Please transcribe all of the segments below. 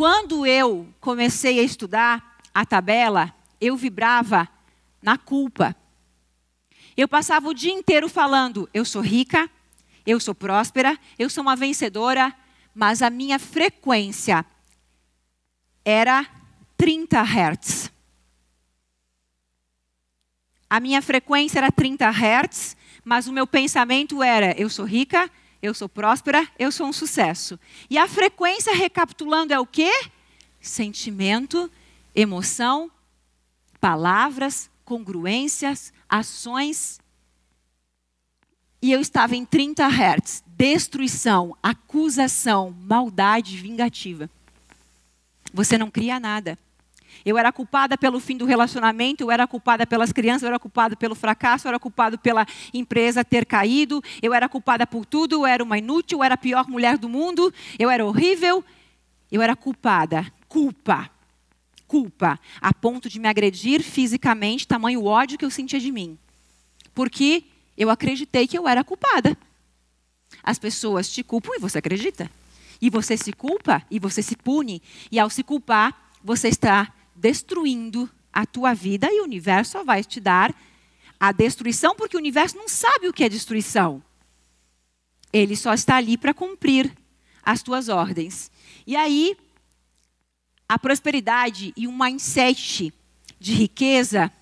Quando eu comecei a estudar a tabela, eu vibrava na culpa. Eu passava o dia inteiro falando: eu sou rica, eu sou próspera, eu sou uma vencedora, mas a minha frequência era 30 Hz. A minha frequência era 30 Hz, mas o meu pensamento era: eu sou rica, eu sou próspera, eu sou um sucesso. E a frequência, recapitulando, é o quê? Sentimento, emoção, palavras, congruências, ações. E eu estava em 30 hertz. Destruição, acusação, maldade vingativa. Você não cria nada. Eu era culpada pelo fim do relacionamento, eu era culpada pelas crianças, eu era culpada pelo fracasso, eu era culpada pela empresa ter caído, eu era culpada por tudo, eu era uma inútil, eu era a pior mulher do mundo, eu era horrível, eu era culpada. Culpa. Culpa. A ponto de me agredir fisicamente, tamanho ódio que eu sentia de mim. Porque eu acreditei que eu era culpada. As pessoas te culpam e você acredita. E você se culpa e você se pune. E ao se culpar, você está destruindo a tua vida e o universo só vai te dar a destruição, porque o universo não sabe o que é destruição. Ele só está ali para cumprir as tuas ordens. E aí, a prosperidade e um mindset de riqueza,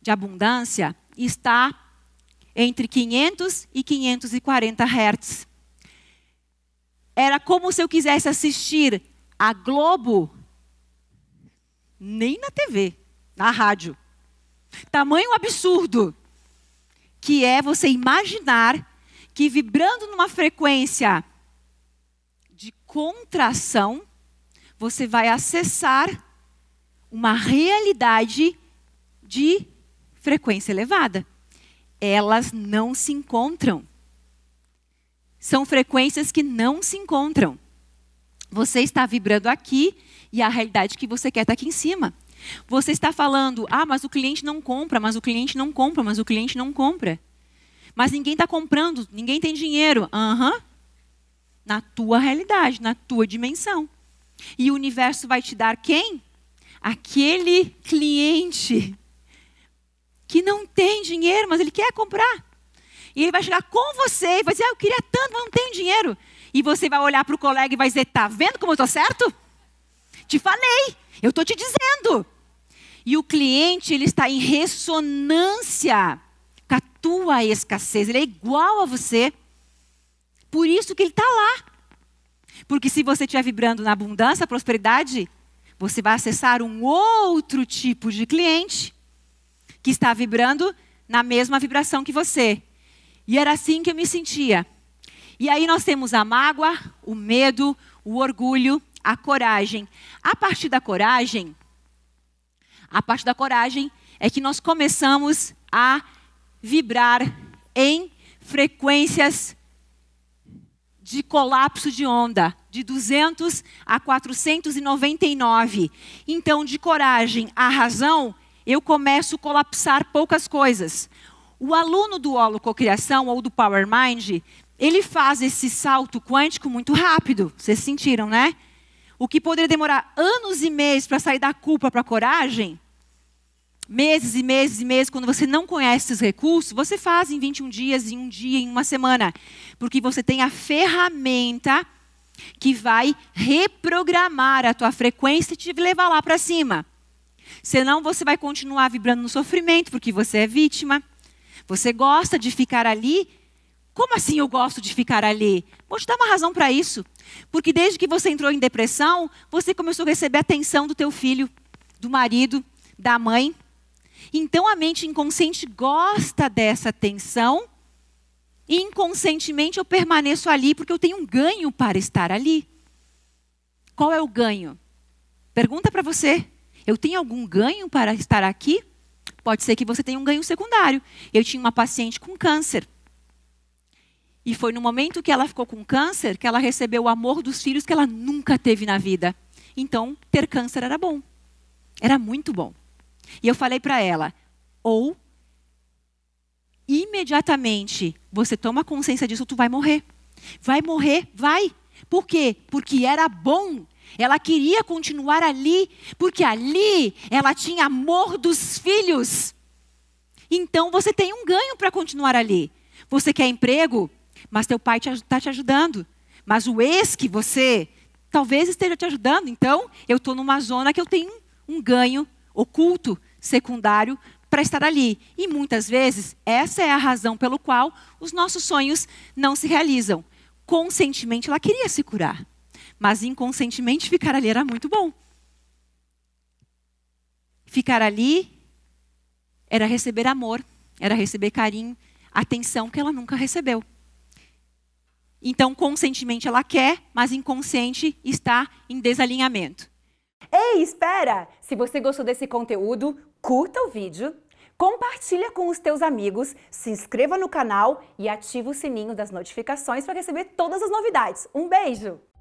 de abundância, está entre 500 e 540 hertz. Era como se eu quisesse assistir a Globo nem na TV, na rádio. Tamanho absurdo que é você imaginar que vibrando numa frequência de contração, você vai acessar uma realidade de frequência elevada. Elas não se encontram. São frequências que não se encontram. Você está vibrando aqui e a realidade que você quer está aqui em cima. Você está falando, ah, mas o cliente não compra, mas o cliente não compra, mas o cliente não compra. Mas ninguém está comprando, ninguém tem dinheiro. Aham. Uhum. Na tua realidade, na tua dimensão. E o universo vai te dar quem? Aquele cliente que não tem dinheiro, mas ele quer comprar. E ele vai chegar com você e vai dizer: ah, Eu queria tanto, mas não tenho dinheiro. E você vai olhar para o colega e vai dizer: tá vendo como eu estou certo? Te falei, eu estou te dizendo. E o cliente ele está em ressonância com a tua escassez. Ele é igual a você. Por isso que ele está lá. Porque se você estiver vibrando na abundância, prosperidade, você vai acessar um outro tipo de cliente que está vibrando na mesma vibração que você. E era assim que eu me sentia. E aí nós temos a mágoa, o medo, o orgulho, a coragem. A partir da coragem, a partir da coragem é que nós começamos a vibrar em frequências de colapso de onda, de 200 a 499. Então, de coragem à razão, eu começo a colapsar poucas coisas. O aluno do Holo Cocriação ou do Power Mind ele faz esse salto quântico muito rápido. Vocês sentiram, né? O que poderia demorar anos e meses para sair da culpa para a coragem, meses e meses e meses, quando você não conhece esses recursos, você faz em 21 dias, em um dia, em uma semana. Porque você tem a ferramenta que vai reprogramar a tua frequência e te levar lá para cima. Senão você vai continuar vibrando no sofrimento, porque você é vítima. Você gosta de ficar ali como assim eu gosto de ficar ali? Vou te dar uma razão para isso. Porque desde que você entrou em depressão, você começou a receber atenção do teu filho, do marido, da mãe. Então a mente inconsciente gosta dessa atenção e inconscientemente eu permaneço ali porque eu tenho um ganho para estar ali. Qual é o ganho? Pergunta para você. Eu tenho algum ganho para estar aqui? Pode ser que você tenha um ganho secundário. Eu tinha uma paciente com câncer. E foi no momento que ela ficou com câncer que ela recebeu o amor dos filhos que ela nunca teve na vida. Então, ter câncer era bom. Era muito bom. E eu falei para ela: ou imediatamente você toma consciência disso, tu vai morrer. Vai morrer, vai. Por quê? Porque era bom. Ela queria continuar ali, porque ali ela tinha amor dos filhos. Então você tem um ganho para continuar ali. Você quer emprego? mas teu pai está te, ajudando. Mas o ex que você talvez esteja te ajudando, então eu estou numa zona que eu tenho um ganho oculto, secundário, para estar ali. E muitas vezes essa é a razão pelo qual os nossos sonhos não se realizam. Conscientemente ela queria se curar, mas inconscientemente ficar ali era muito bom. Ficar ali era receber amor, era receber carinho, atenção que ela nunca recebeu. Então, conscientemente ela quer, mas inconsciente está em desalinhamento. Ei, espera! Se você gostou desse conteúdo, curta o vídeo, compartilha com os teus amigos, se inscreva no canal e ativa o sininho das notificações para receber todas as novidades. Um beijo!